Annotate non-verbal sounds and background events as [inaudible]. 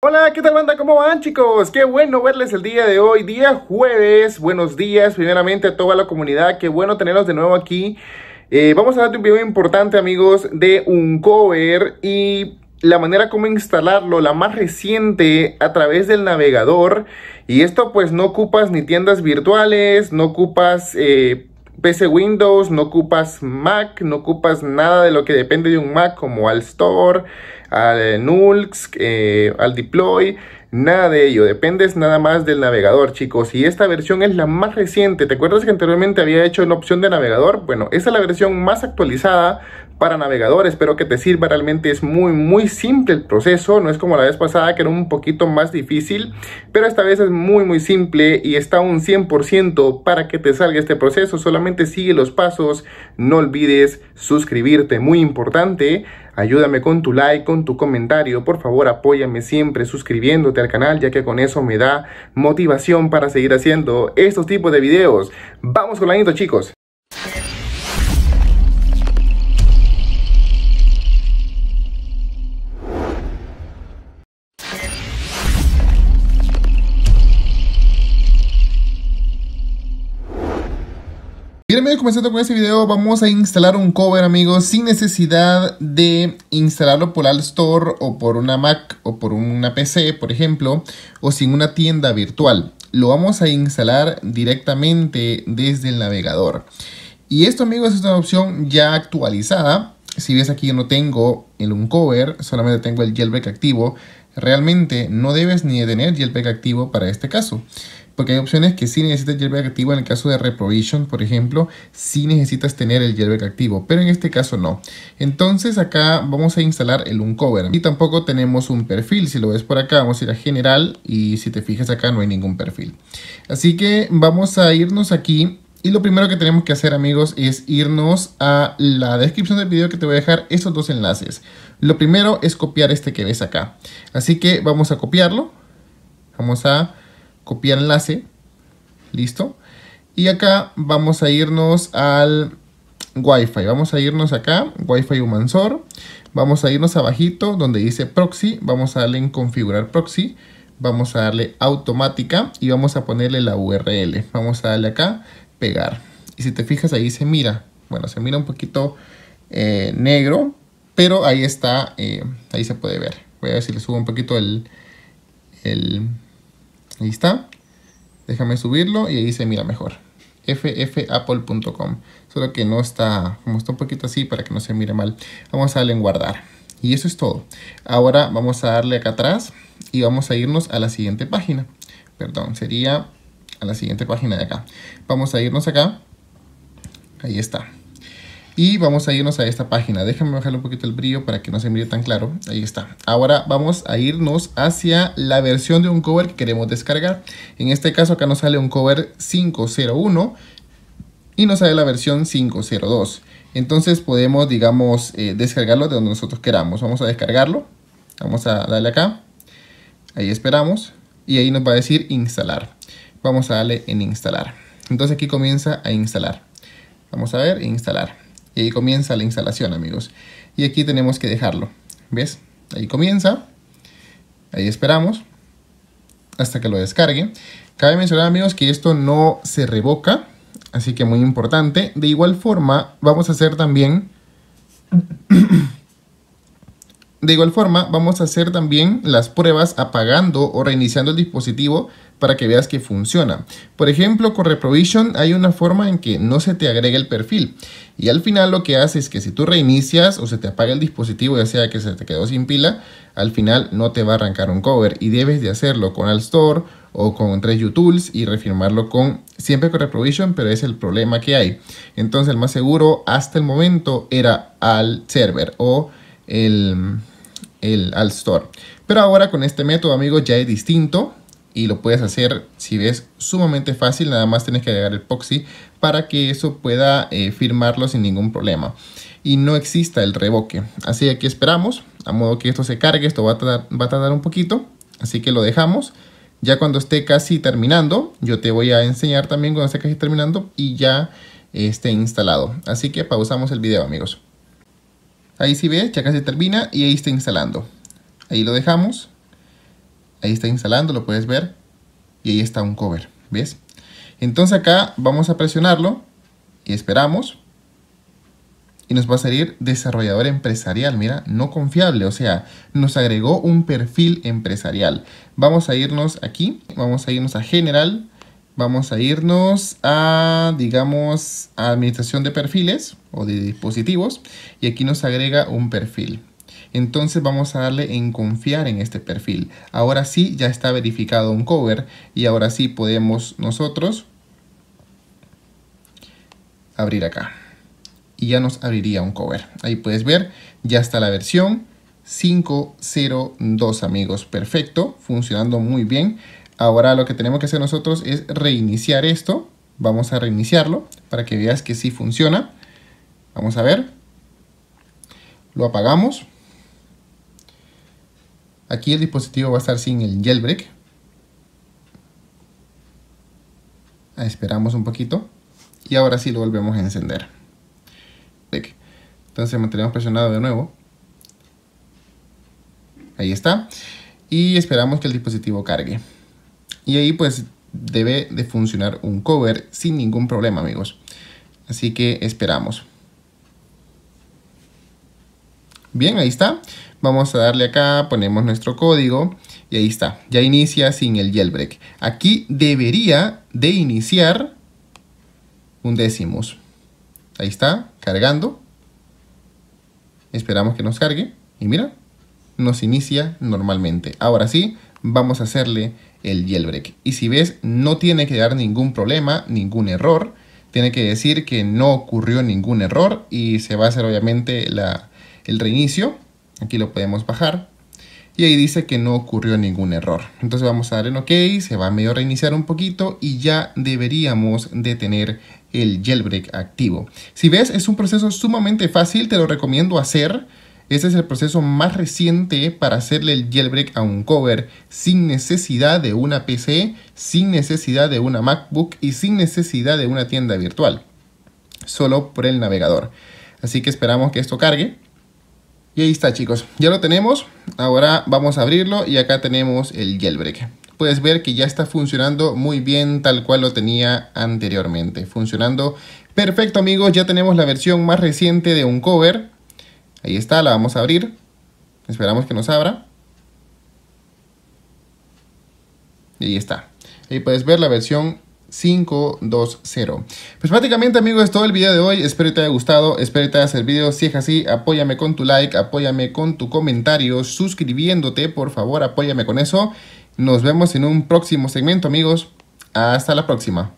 Hola, ¿qué tal banda? ¿Cómo van chicos? Qué bueno verles el día de hoy, día jueves. Buenos días, primeramente a toda la comunidad. Qué bueno tenerlos de nuevo aquí. Eh, vamos a darte un video importante amigos de un cover y la manera como instalarlo, la más reciente a través del navegador. Y esto pues no ocupas ni tiendas virtuales, no ocupas... Eh, PC Windows, no ocupas Mac, no ocupas nada de lo que depende de un Mac como al Store, al eh, Nulx, eh, al Deploy, nada de ello, dependes nada más del navegador chicos y esta versión es la más reciente, ¿te acuerdas que anteriormente había hecho una opción de navegador? Bueno, esa es la versión más actualizada para navegador, espero que te sirva, realmente es muy muy simple el proceso, no es como la vez pasada que era un poquito más difícil, pero esta vez es muy muy simple y está un 100% para que te salga este proceso, solamente sigue los pasos, no olvides suscribirte, muy importante, Ayúdame con tu like, con tu comentario, por favor apóyame siempre suscribiéndote al canal ya que con eso me da motivación para seguir haciendo estos tipos de videos. Vamos con la intro chicos. en medio comenzando con este video vamos a instalar un cover amigos sin necesidad de instalarlo por al Store o por una Mac o por una PC por ejemplo o sin una tienda virtual. Lo vamos a instalar directamente desde el navegador. Y esto amigos es una opción ya actualizada. Si ves aquí yo no tengo el uncover, solamente tengo el jailbreak activo. Realmente no debes ni tener jailbreak activo para este caso. Porque hay opciones que sí necesitas jailbreak activo. En el caso de Reprovision, por ejemplo, sí necesitas tener el jailbreak activo. Pero en este caso no. Entonces acá vamos a instalar el Uncover. Y tampoco tenemos un perfil. Si lo ves por acá, vamos a ir a General. Y si te fijas acá, no hay ningún perfil. Así que vamos a irnos aquí y lo primero que tenemos que hacer amigos es irnos a la descripción del video que te voy a dejar estos dos enlaces. Lo primero es copiar este que ves acá. Así que vamos a copiarlo. Vamos a copiar enlace, listo. Y acá vamos a irnos al Wi-Fi, vamos a irnos acá, Wi-Fi Humansor, vamos a irnos abajito donde dice proxy, vamos a darle en configurar proxy, vamos a darle automática y vamos a ponerle la URL, vamos a darle acá, pegar. Y si te fijas ahí se mira, bueno se mira un poquito eh, negro, pero ahí está, eh, ahí se puede ver. Voy a ver si le subo un poquito el, el Ahí está. Déjame subirlo y ahí se mira mejor. ffapple.com. Solo que no está, como está un poquito así para que no se mire mal. Vamos a darle en guardar. Y eso es todo. Ahora vamos a darle acá atrás y vamos a irnos a la siguiente página. Perdón, sería a la siguiente página de acá. Vamos a irnos acá. Ahí está. Y vamos a irnos a esta página. Déjame bajarle un poquito el brillo para que no se mire tan claro. Ahí está. Ahora vamos a irnos hacia la versión de un cover que queremos descargar. En este caso acá nos sale un cover 501 y nos sale la versión 502. Entonces podemos, digamos, eh, descargarlo de donde nosotros queramos. Vamos a descargarlo. Vamos a darle acá. Ahí esperamos. Y ahí nos va a decir instalar. Vamos a darle en instalar. Entonces aquí comienza a instalar. Vamos a ver, instalar. Y ahí comienza la instalación, amigos. Y aquí tenemos que dejarlo. ¿Ves? Ahí comienza. Ahí esperamos hasta que lo descargue. Cabe mencionar, amigos, que esto no se revoca. Así que muy importante. De igual forma, vamos a hacer también... [coughs] de igual forma, vamos a hacer también las pruebas apagando o reiniciando el dispositivo para que veas que funciona. Por ejemplo, con Reprovision hay una forma en que no se te agrega el perfil y al final lo que hace es que si tú reinicias o se te apaga el dispositivo, ya sea que se te quedó sin pila, al final no te va a arrancar un cover y debes de hacerlo con Store o con 3U Tools y refirmarlo con siempre con Reprovision, pero es el problema que hay. Entonces, el más seguro hasta el momento era al server o el, el store. Pero ahora con este método, amigos, ya es distinto y lo puedes hacer si ves sumamente fácil nada más tienes que agregar el proxy para que eso pueda eh, firmarlo sin ningún problema y no exista el revoque así que esperamos a modo que esto se cargue esto va a, tardar, va a tardar un poquito así que lo dejamos ya cuando esté casi terminando yo te voy a enseñar también cuando esté casi terminando y ya esté instalado así que pausamos el video amigos ahí si ves ya casi termina y ahí está instalando ahí lo dejamos Ahí está instalando, lo puedes ver. Y ahí está un cover, ¿ves? Entonces acá vamos a presionarlo y esperamos. Y nos va a salir desarrollador empresarial, mira, no confiable, o sea, nos agregó un perfil empresarial. Vamos a irnos aquí, vamos a irnos a general, vamos a irnos a, digamos, a administración de perfiles o de dispositivos. Y aquí nos agrega un perfil entonces vamos a darle en confiar en este perfil. Ahora sí ya está verificado un cover y ahora sí podemos nosotros abrir acá. Y ya nos abriría un cover. Ahí puedes ver, ya está la versión 502 amigos. Perfecto, funcionando muy bien. Ahora lo que tenemos que hacer nosotros es reiniciar esto. Vamos a reiniciarlo para que veas que sí funciona. Vamos a ver. Lo apagamos. Aquí el dispositivo va a estar sin el jailbreak. Ah, esperamos un poquito. Y ahora sí lo volvemos a encender. Entonces mantenemos presionado de nuevo. Ahí está. Y esperamos que el dispositivo cargue. Y ahí pues debe de funcionar un cover sin ningún problema amigos. Así que esperamos. Bien, ahí está. Vamos a darle acá, ponemos nuestro código y ahí está. Ya inicia sin el jailbreak. Aquí debería de iniciar un décimos. Ahí está, cargando. Esperamos que nos cargue y mira, nos inicia normalmente. Ahora sí, vamos a hacerle el jailbreak. Y si ves, no tiene que dar ningún problema, ningún error. Tiene que decir que no ocurrió ningún error y se va a hacer obviamente la, el reinicio. Aquí lo podemos bajar. Y ahí dice que no ocurrió ningún error. Entonces vamos a dar en OK, se va a medio reiniciar un poquito y ya deberíamos de tener el jailbreak activo. Si ves, es un proceso sumamente fácil, te lo recomiendo hacer. Este es el proceso más reciente para hacerle el jailbreak a un cover sin necesidad de una PC, sin necesidad de una MacBook y sin necesidad de una tienda virtual. Solo por el navegador. Así que esperamos que esto cargue. Y ahí está chicos, ya lo tenemos. Ahora vamos a abrirlo y acá tenemos el jailbreak. Puedes ver que ya está funcionando muy bien tal cual lo tenía anteriormente. Funcionando perfecto amigos, ya tenemos la versión más reciente de un cover. Ahí está, la vamos a abrir. Esperamos que nos abra. Y ahí está. Ahí puedes ver la versión 520. Pues prácticamente amigos es todo el video de hoy, espero que te haya gustado, espero que te haya servido, si es así apóyame con tu like, apóyame con tu comentario, suscribiéndote por favor, apóyame con eso, nos vemos en un próximo segmento amigos, hasta la próxima.